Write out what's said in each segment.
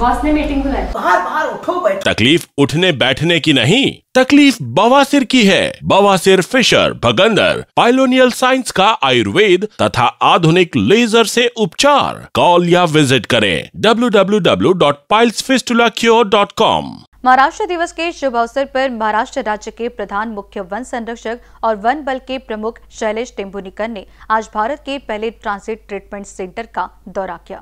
boss ने meeting बुलाई बाहर बाहर उठो बैठ तकलीफ उठने बैठने की नहीं तकलीफ बवासीर की है बवासीर फिशर भगंदर पाइलोनियल साइंस का आयुर्वेद तथा आधुनिक लेजर से उपचार कॉल या विजिट करें www.pilesfistulacure.com महाराष्ट्र दिवस के शुभ अवसर पर महाराष्ट्र राज्य के प्रधान मुख्य वन संरक्षक और वन बल के प्रमुख शैलेश टेम्बुनिकर ने आज भारत के पहले ट्रांसिट ट्रीटमेंट सेंटर का दौरा किया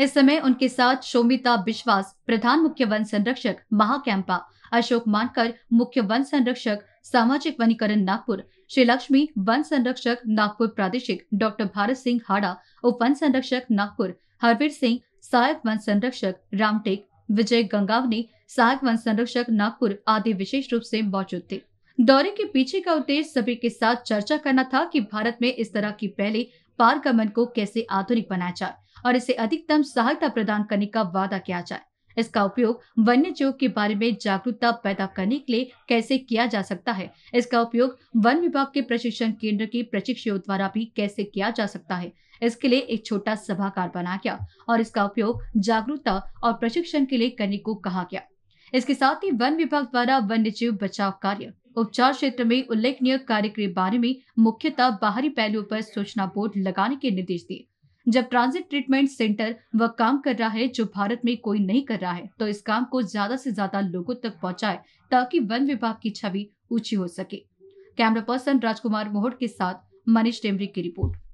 इस समय उनके साथ शोमिता बिश्वास प्रधान मुख्य वन संरक्षक महाकैंपा अशोक मानकर मुख्य वन संरक्षक सामाजिक वनीकरण नागपुर श्री लक्ष्मी वन संरक्षक नागपुर प्रादेशिक डॉक्टर भारत सिंह हाड़ा उप वन संरक्षक नागपुर हरवीर सिंह सहायक वन संरक्षक रामटेक विजय गंगावनी सहायक वन संरक्षक नागपुर आदि विशेष रूप से मौजूद थे दौरे के पीछे का उद्देश्य सभी के साथ चर्चा करना था कि भारत में इस तरह की पहले पारगमन को कैसे आधुनिक बनाया जाए और इसे अधिकतम सहायता प्रदान करने का वादा किया जाए इसका उपयोग वन्य जीव के बारे में जागरूकता पैदा करने के लिए कैसे किया जा सकता है इसका उपयोग वन विभाग के प्रशिक्षण केंद्र के प्रशिक्षकों द्वारा भी कैसे किया जा सकता है इसके लिए एक छोटा सभागार बनाया गया और इसका उपयोग जागरूकता और प्रशिक्षण के लिए करने को कहा गया इसके साथ ही वन विभाग द्वारा वन्य जीव बचाव कार्य उपचार क्षेत्र में उल्लेखनीय कार्य के बारे में मुख्यतः बाहरी पहलुओं पर सूचना बोर्ड लगाने के निर्देश दिए जब ट्रांजिट ट्रीटमेंट सेंटर वह काम कर रहा है जो भारत में कोई नहीं कर रहा है तो इस काम को ज्यादा से ज्यादा लोगों तक पहुंचाए ताकि वन विभाग की छवि ऊंची हो सके कैमरा पर्सन राजकुमार मोहट के साथ मनीष टेमरी की रिपोर्ट